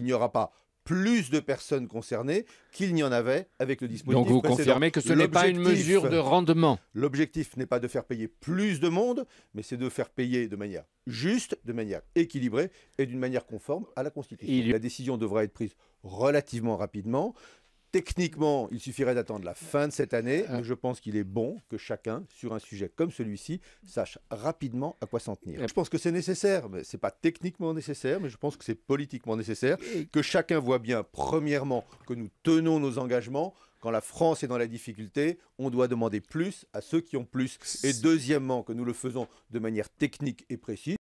il n'y aura pas plus de personnes concernées qu'il n'y en avait avec le dispositif Donc vous confirmez que ce n'est pas une mesure de rendement. L'objectif n'est pas de faire payer plus de monde, mais c'est de faire payer de manière juste, de manière équilibrée et d'une manière conforme à la Constitution. La décision devra être prise relativement rapidement. Techniquement, il suffirait d'attendre la fin de cette année, mais je pense qu'il est bon que chacun, sur un sujet comme celui-ci, sache rapidement à quoi s'en tenir. Je pense que c'est nécessaire, mais ce n'est pas techniquement nécessaire, mais je pense que c'est politiquement nécessaire, que chacun voit bien, premièrement, que nous tenons nos engagements, quand la France est dans la difficulté, on doit demander plus à ceux qui ont plus. Et deuxièmement, que nous le faisons de manière technique et précise.